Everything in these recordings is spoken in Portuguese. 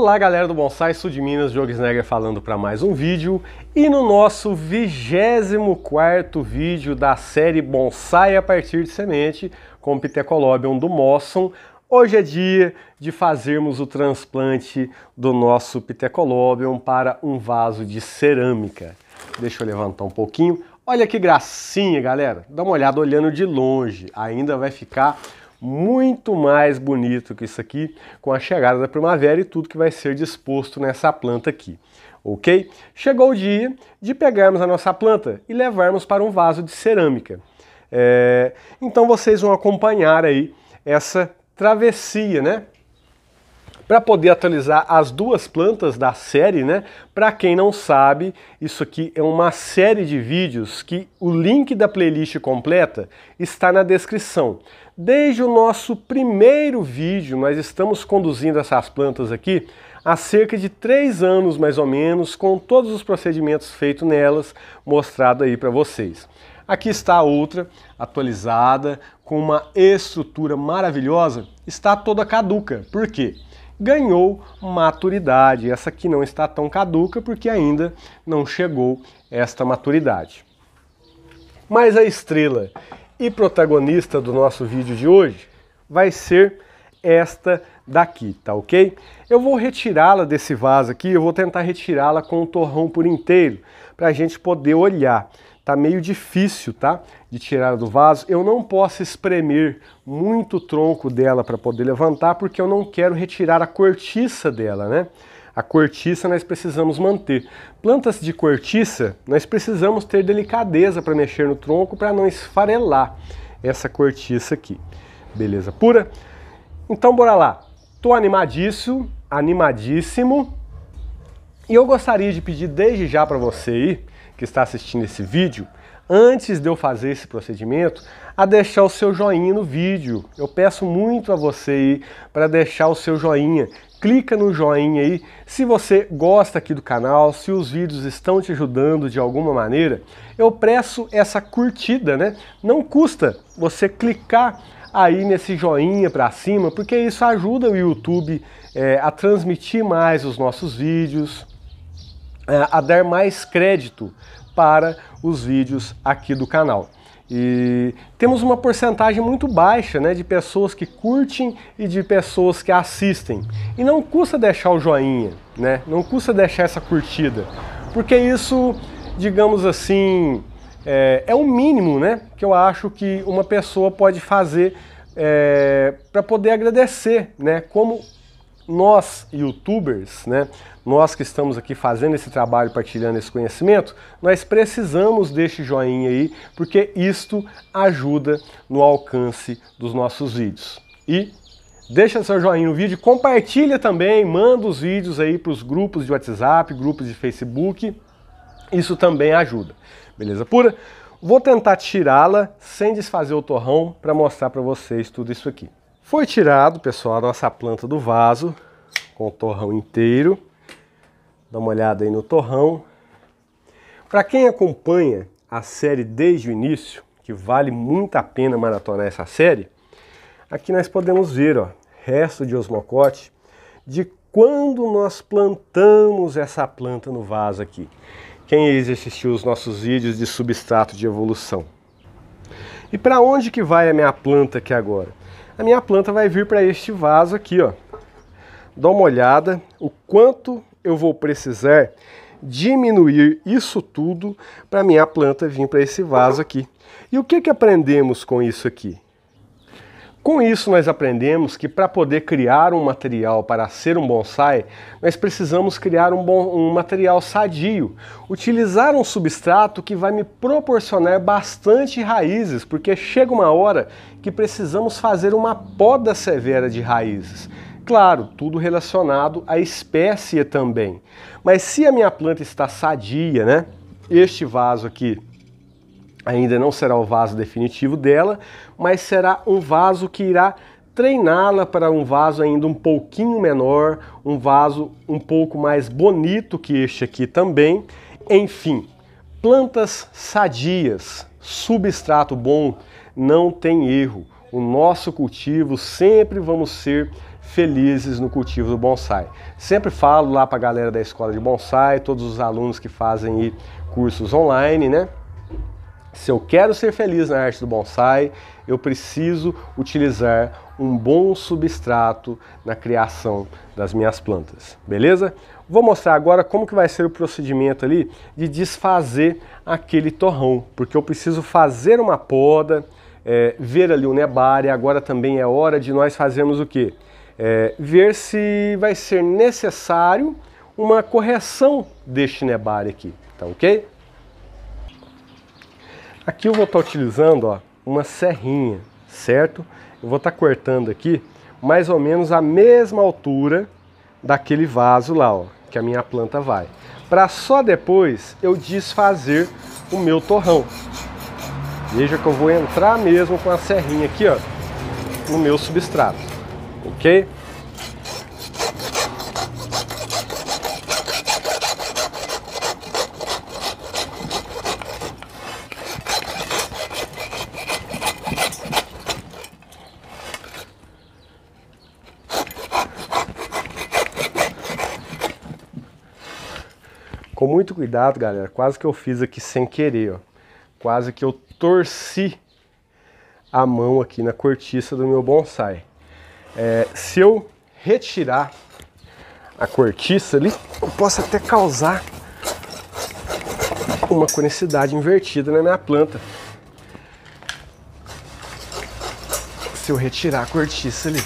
Olá galera do Bonsai, sul de Minas, Jogues Negra falando para mais um vídeo e no nosso 24 quarto vídeo da série Bonsai a partir de semente com o Pithecolobium do Mosson, hoje é dia de fazermos o transplante do nosso Pithecolobium para um vaso de cerâmica. Deixa eu levantar um pouquinho, olha que gracinha galera, dá uma olhada olhando de longe, ainda vai ficar muito mais bonito que isso aqui com a chegada da primavera e tudo que vai ser disposto nessa planta aqui. Ok? Chegou o dia de pegarmos a nossa planta e levarmos para um vaso de cerâmica. É, então vocês vão acompanhar aí essa travessia, né? Para poder atualizar as duas plantas da série, né? Para quem não sabe, isso aqui é uma série de vídeos que o link da playlist completa está na descrição. Desde o nosso primeiro vídeo, nós estamos conduzindo essas plantas aqui há cerca de três anos mais ou menos, com todos os procedimentos feitos nelas, mostrado aí para vocês. Aqui está a outra, atualizada, com uma estrutura maravilhosa, está toda caduca. Por quê? Ganhou maturidade. Essa aqui não está tão caduca porque ainda não chegou esta maturidade. Mas a estrela e protagonista do nosso vídeo de hoje vai ser esta daqui, tá ok? Eu vou retirá-la desse vaso aqui, eu vou tentar retirá-la com o torrão por inteiro, para a gente poder olhar. Tá meio difícil, tá? De tirar do vaso. Eu não posso espremer muito o tronco dela para poder levantar, porque eu não quero retirar a cortiça dela, né? A cortiça nós precisamos manter. Plantas de cortiça, nós precisamos ter delicadeza para mexer no tronco para não esfarelar essa cortiça aqui. Beleza pura? Então bora lá. Tô animadíssimo, animadíssimo. E eu gostaria de pedir desde já para você aí que está assistindo esse vídeo, antes de eu fazer esse procedimento, a deixar o seu joinha no vídeo. Eu peço muito a você aí para deixar o seu joinha clica no joinha aí se você gosta aqui do canal, se os vídeos estão te ajudando de alguma maneira. Eu preço essa curtida, né? Não custa você clicar aí nesse joinha para cima, porque isso ajuda o YouTube é, a transmitir mais os nossos vídeos, é, a dar mais crédito para os vídeos aqui do canal. E temos uma porcentagem muito baixa né, de pessoas que curtem e de pessoas que assistem. E não custa deixar o joinha, né? não custa deixar essa curtida, porque isso, digamos assim, é, é o mínimo né, que eu acho que uma pessoa pode fazer é, para poder agradecer, né? Como nós, youtubers, né, nós que estamos aqui fazendo esse trabalho, partilhando esse conhecimento, nós precisamos deste joinha aí, porque isto ajuda no alcance dos nossos vídeos. E deixa seu joinha no vídeo, compartilha também, manda os vídeos aí para os grupos de WhatsApp, grupos de Facebook, isso também ajuda. Beleza pura? Vou tentar tirá-la sem desfazer o torrão para mostrar para vocês tudo isso aqui. Foi tirado, pessoal, a nossa planta do vaso, com o torrão inteiro. Dá uma olhada aí no torrão. Para quem acompanha a série desde o início, que vale muito a pena maratonar essa série, aqui nós podemos ver, ó, resto de osmocote, de quando nós plantamos essa planta no vaso aqui. Quem assistiu os nossos vídeos de substrato de evolução. E para onde que vai a minha planta aqui agora? a minha planta vai vir para este vaso aqui, ó. Dá uma olhada o quanto eu vou precisar diminuir isso tudo para minha planta vir para esse vaso aqui. E o que, que aprendemos com isso aqui? Com isso, nós aprendemos que para poder criar um material para ser um bonsai, nós precisamos criar um, bom, um material sadio, utilizar um substrato que vai me proporcionar bastante raízes, porque chega uma hora que precisamos fazer uma poda severa de raízes. Claro, tudo relacionado à espécie também. Mas se a minha planta está sadia, né? Este vaso aqui Ainda não será o vaso definitivo dela, mas será um vaso que irá treiná-la para um vaso ainda um pouquinho menor, um vaso um pouco mais bonito que este aqui também. Enfim, plantas sadias, substrato bom, não tem erro. O nosso cultivo sempre vamos ser felizes no cultivo do bonsai. Sempre falo lá para a galera da escola de bonsai, todos os alunos que fazem cursos online, né? Se eu quero ser feliz na arte do bonsai, eu preciso utilizar um bom substrato na criação das minhas plantas, beleza? Vou mostrar agora como que vai ser o procedimento ali de desfazer aquele torrão, porque eu preciso fazer uma poda, é, ver ali o nebar e agora também é hora de nós fazermos o quê? É, ver se vai ser necessário uma correção deste nebar aqui, tá ok? Aqui eu vou estar tá utilizando ó, uma serrinha, certo? Eu vou estar tá cortando aqui mais ou menos a mesma altura daquele vaso lá, ó, que a minha planta vai. Para só depois eu desfazer o meu torrão. Veja que eu vou entrar mesmo com a serrinha aqui, ó, no meu substrato, ok? Com muito cuidado, galera, quase que eu fiz aqui sem querer, ó. Quase que eu torci a mão aqui na cortiça do meu bonsai. É, se eu retirar a cortiça ali, eu posso até causar uma conicidade invertida na minha planta. Se eu retirar a cortiça ali.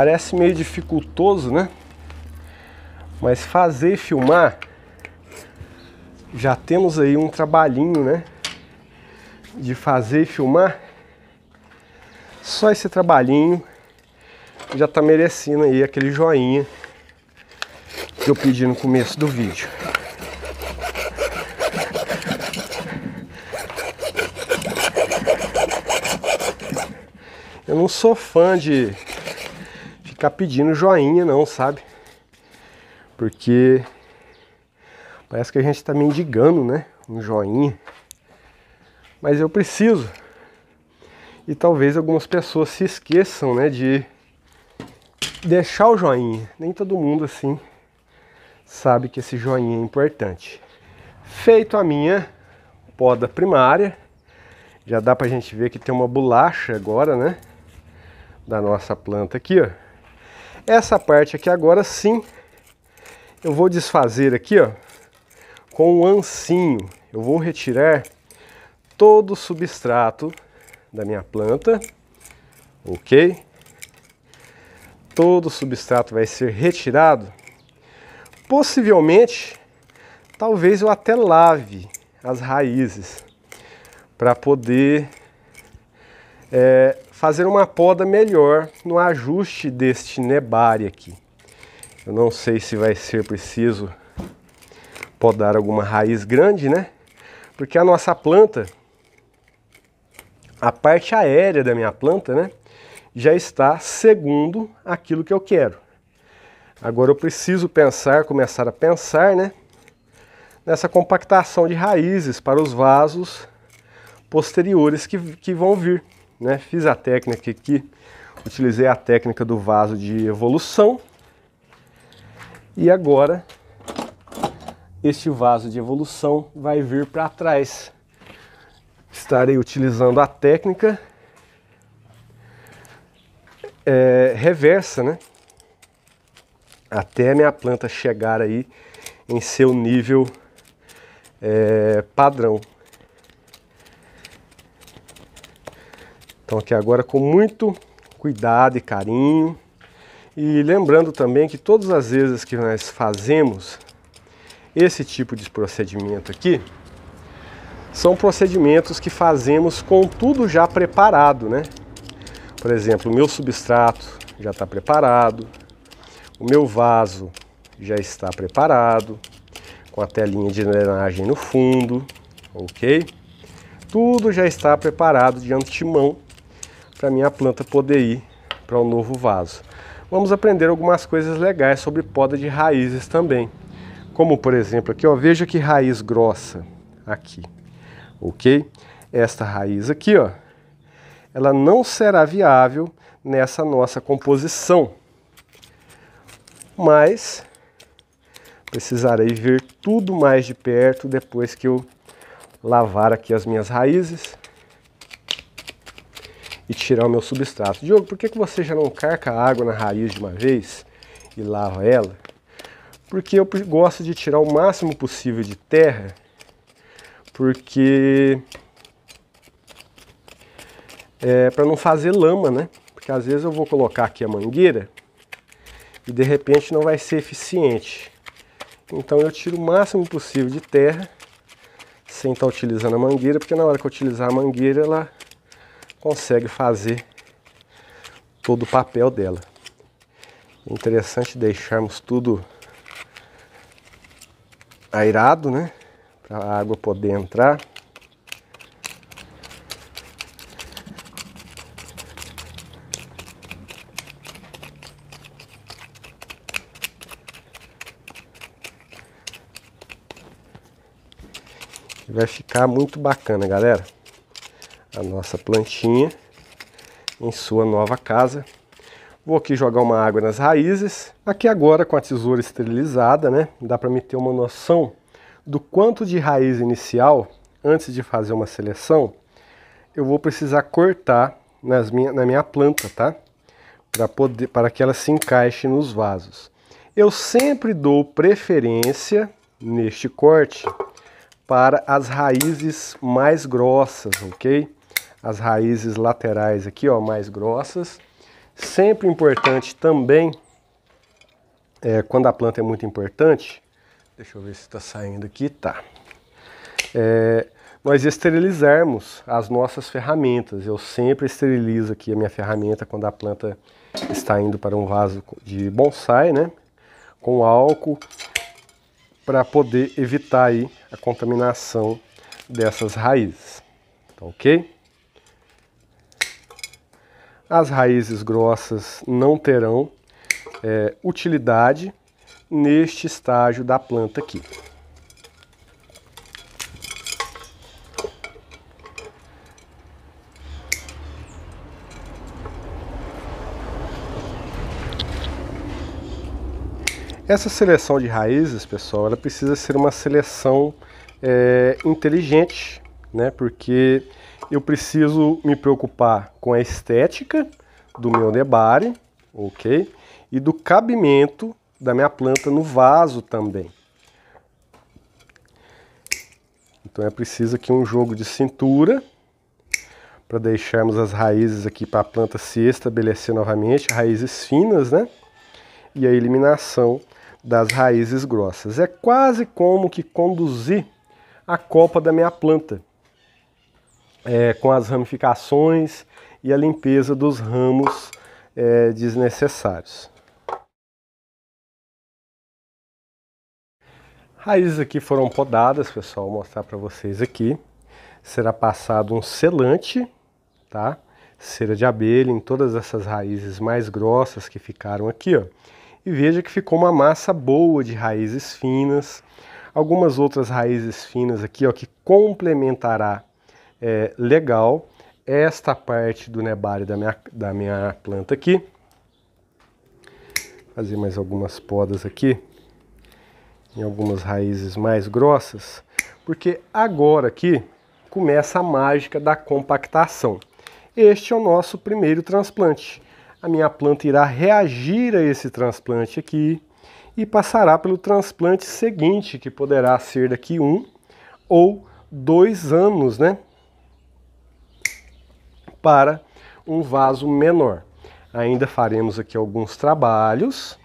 Parece meio dificultoso, né? Mas fazer e filmar já temos aí um trabalhinho, né? De fazer e filmar. Só esse trabalhinho já tá merecendo aí aquele joinha que eu pedi no começo do vídeo. Eu não sou fã de ficar pedindo joinha não, sabe? Porque parece que a gente está mendigando, né? Um joinha. Mas eu preciso. E talvez algumas pessoas se esqueçam, né, de deixar o joinha. Nem todo mundo assim sabe que esse joinha é importante. Feito a minha poda primária, já dá pra gente ver que tem uma bolacha agora, né? Da nossa planta aqui, ó. Essa parte aqui agora sim, eu vou desfazer aqui, ó, com o um ancinho. Eu vou retirar todo o substrato da minha planta, ok? Todo o substrato vai ser retirado. Possivelmente, talvez eu até lave as raízes para poder é, fazer uma poda melhor no ajuste deste nebari aqui. Eu não sei se vai ser preciso podar alguma raiz grande, né? Porque a nossa planta, a parte aérea da minha planta, né? Já está segundo aquilo que eu quero. Agora eu preciso pensar, começar a pensar, né? Nessa compactação de raízes para os vasos posteriores que, que vão vir né? Fiz a técnica aqui, utilizei a técnica do vaso de evolução. E agora este vaso de evolução vai vir para trás. Estarei utilizando a técnica é, reversa, né? Até a minha planta chegar aí em seu nível é, padrão. Então aqui agora com muito cuidado e carinho. E lembrando também que todas as vezes que nós fazemos esse tipo de procedimento aqui, são procedimentos que fazemos com tudo já preparado, né? Por exemplo, o meu substrato já está preparado, o meu vaso já está preparado, com a telinha de drenagem no fundo, ok? Tudo já está preparado de antemão para minha planta poder ir para um novo vaso. Vamos aprender algumas coisas legais sobre poda de raízes também. Como por exemplo aqui, ó, veja que raiz grossa aqui, ok? Esta raiz aqui, ó, ela não será viável nessa nossa composição. Mas precisarei ver tudo mais de perto depois que eu lavar aqui as minhas raízes e tirar o meu substrato. Diogo, por que, que você já não carca a água na raiz de uma vez e lava ela? Porque eu gosto de tirar o máximo possível de terra, porque é para não fazer lama, né? Porque às vezes eu vou colocar aqui a mangueira e de repente não vai ser eficiente. Então eu tiro o máximo possível de terra sem estar tá utilizando a mangueira, porque na hora que eu utilizar a mangueira ela consegue fazer todo o papel dela. É interessante deixarmos tudo airado, né? Para a água poder entrar. vai ficar muito bacana, galera a nossa plantinha em sua nova casa. Vou aqui jogar uma água nas raízes. Aqui agora com a tesoura esterilizada, né? Dá para me ter uma noção do quanto de raiz inicial, antes de fazer uma seleção, eu vou precisar cortar nas minha, na minha planta, tá? Para poder, para que ela se encaixe nos vasos. Eu sempre dou preferência neste corte para as raízes mais grossas, ok? as raízes laterais aqui, ó, mais grossas. Sempre importante também, é, quando a planta é muito importante, deixa eu ver se está saindo aqui, tá. É, nós esterilizarmos as nossas ferramentas. Eu sempre esterilizo aqui a minha ferramenta quando a planta está indo para um vaso de bonsai, né? Com álcool, para poder evitar aí a contaminação dessas raízes. Tá ok? As raízes grossas não terão é, utilidade neste estágio da planta aqui. Essa seleção de raízes, pessoal, ela precisa ser uma seleção é, inteligente, né? Porque eu preciso me preocupar com a estética do meu debare, ok? E do cabimento da minha planta no vaso também. Então é preciso aqui um jogo de cintura para deixarmos as raízes aqui para a planta se estabelecer novamente, raízes finas, né? E a eliminação das raízes grossas. É quase como que conduzir a copa da minha planta é, com as ramificações e a limpeza dos ramos é, desnecessários. Raízes aqui foram podadas, pessoal, vou mostrar para vocês aqui. Será passado um selante, tá? Cera de abelha em todas essas raízes mais grossas que ficaram aqui, ó. E veja que ficou uma massa boa de raízes finas. Algumas outras raízes finas aqui, ó, que complementará é, legal. Esta parte do nebário da minha, da minha planta aqui. Fazer mais algumas podas aqui. Em algumas raízes mais grossas. Porque agora aqui começa a mágica da compactação. Este é o nosso primeiro transplante. A minha planta irá reagir a esse transplante aqui e passará pelo transplante seguinte, que poderá ser daqui um ou dois anos, né? para um vaso menor. Ainda faremos aqui alguns trabalhos,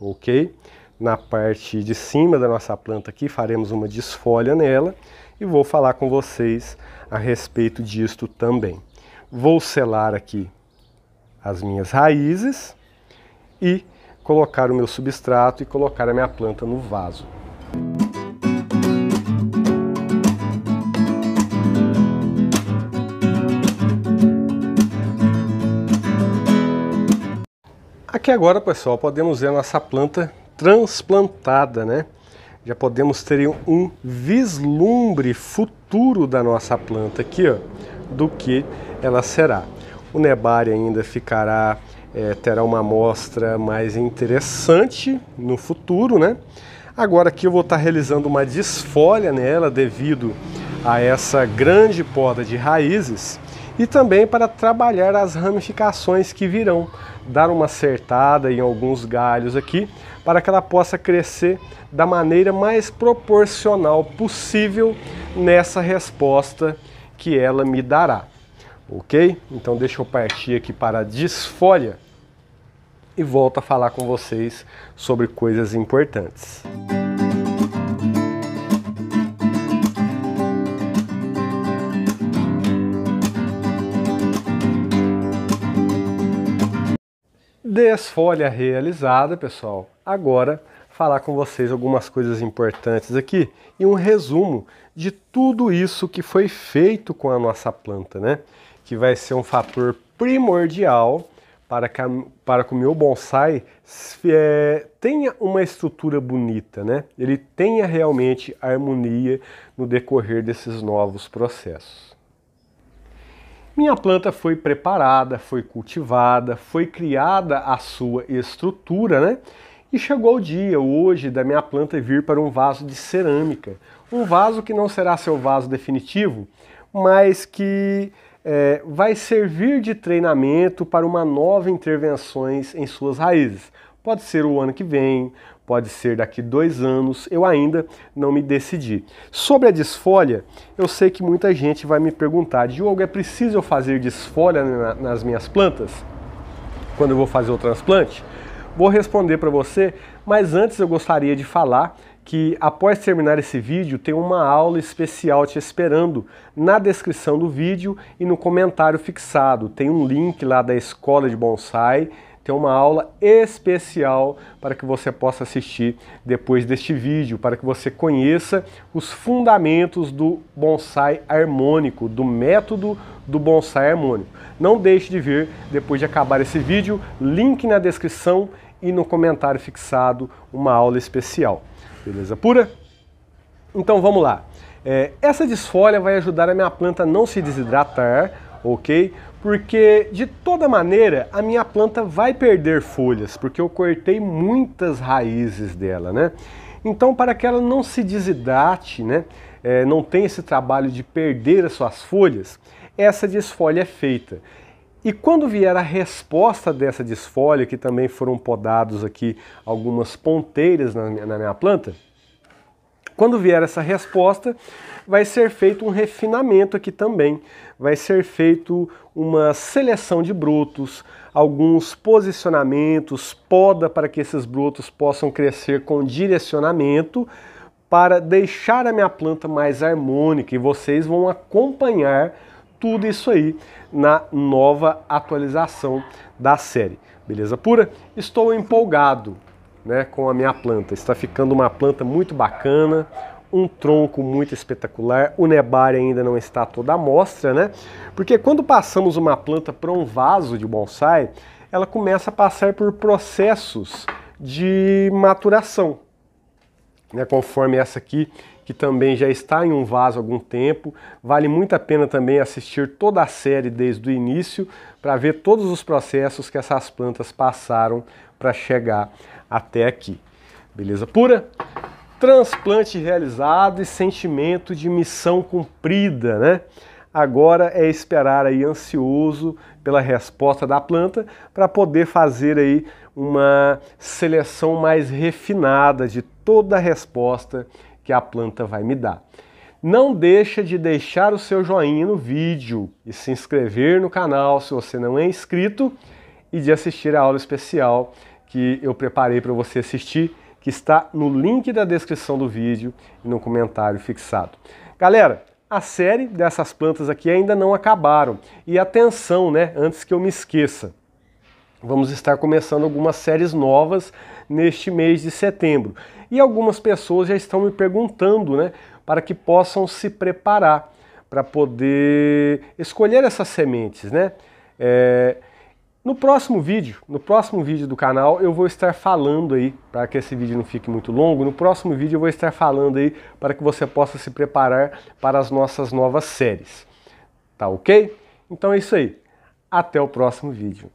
ok? Na parte de cima da nossa planta aqui, faremos uma desfolha nela e vou falar com vocês a respeito disto também. Vou selar aqui as minhas raízes e colocar o meu substrato e colocar a minha planta no vaso. Aqui agora, pessoal, podemos ver a nossa planta transplantada, né? Já podemos ter um vislumbre futuro da nossa planta aqui, ó, do que ela será. O nebari ainda ficará, é, terá uma amostra mais interessante no futuro, né? Agora aqui eu vou estar tá realizando uma desfolha nela devido a essa grande poda de raízes e também para trabalhar as ramificações que virão, dar uma acertada em alguns galhos aqui para que ela possa crescer da maneira mais proporcional possível nessa resposta que ela me dará. Ok? Então deixa eu partir aqui para a desfolha e volto a falar com vocês sobre coisas importantes. desfolha realizada, pessoal. Agora falar com vocês algumas coisas importantes aqui e um resumo de tudo isso que foi feito com a nossa planta, né? Que vai ser um fator primordial para que, a, para que o meu bonsai se, é, tenha uma estrutura bonita, né? Ele tenha realmente harmonia no decorrer desses novos processos. Minha planta foi preparada, foi cultivada, foi criada a sua estrutura, né? E chegou o dia hoje da minha planta vir para um vaso de cerâmica. Um vaso que não será seu vaso definitivo, mas que é, vai servir de treinamento para uma nova intervenções em suas raízes. Pode ser o ano que vem, pode ser daqui dois anos, eu ainda não me decidi. Sobre a desfolha, eu sei que muita gente vai me perguntar, Diogo, é preciso eu fazer desfolha na, nas minhas plantas? Quando eu vou fazer o transplante? Vou responder para você, mas antes eu gostaria de falar que após terminar esse vídeo tem uma aula especial te esperando na descrição do vídeo e no comentário fixado. Tem um link lá da Escola de Bonsai tem uma aula especial para que você possa assistir depois deste vídeo, para que você conheça os fundamentos do bonsai harmônico, do método do bonsai harmônico. Não deixe de ver depois de acabar esse vídeo, link na descrição e no comentário fixado uma aula especial. Beleza pura? Então vamos lá. É, essa desfolha vai ajudar a minha planta a não se desidratar, ok? porque de toda maneira a minha planta vai perder folhas, porque eu cortei muitas raízes dela, né? Então, para que ela não se desidrate, né, é, não tenha esse trabalho de perder as suas folhas, essa desfolha é feita. E quando vier a resposta dessa desfolha, que também foram podados aqui algumas ponteiras na, na minha planta, quando vier essa resposta, vai ser feito um refinamento aqui também, vai ser feito uma seleção de brotos, alguns posicionamentos, poda para que esses brotos possam crescer com direcionamento para deixar a minha planta mais harmônica e vocês vão acompanhar tudo isso aí na nova atualização da série. Beleza pura? Estou empolgado, né, com a minha planta. Está ficando uma planta muito bacana, um tronco muito espetacular. O nebari ainda não está toda a amostra, né? Porque quando passamos uma planta para um vaso de bonsai, ela começa a passar por processos de maturação. Né? Conforme essa aqui, que também já está em um vaso há algum tempo. Vale muito a pena também assistir toda a série desde o início para ver todos os processos que essas plantas passaram para chegar até aqui. Beleza pura? transplante realizado e sentimento de missão cumprida, né? Agora é esperar aí ansioso pela resposta da planta para poder fazer aí uma seleção mais refinada de toda a resposta que a planta vai me dar. Não deixa de deixar o seu joinha no vídeo e se inscrever no canal se você não é inscrito e de assistir a aula especial que eu preparei para você assistir que está no link da descrição do vídeo e no comentário fixado. Galera, a série dessas plantas aqui ainda não acabaram. E atenção, né, antes que eu me esqueça. Vamos estar começando algumas séries novas neste mês de setembro. E algumas pessoas já estão me perguntando, né, para que possam se preparar para poder escolher essas sementes, né? É, no próximo vídeo, no próximo vídeo do canal, eu vou estar falando aí, para que esse vídeo não fique muito longo, no próximo vídeo eu vou estar falando aí para que você possa se preparar para as nossas novas séries. Tá ok? Então é isso aí. Até o próximo vídeo.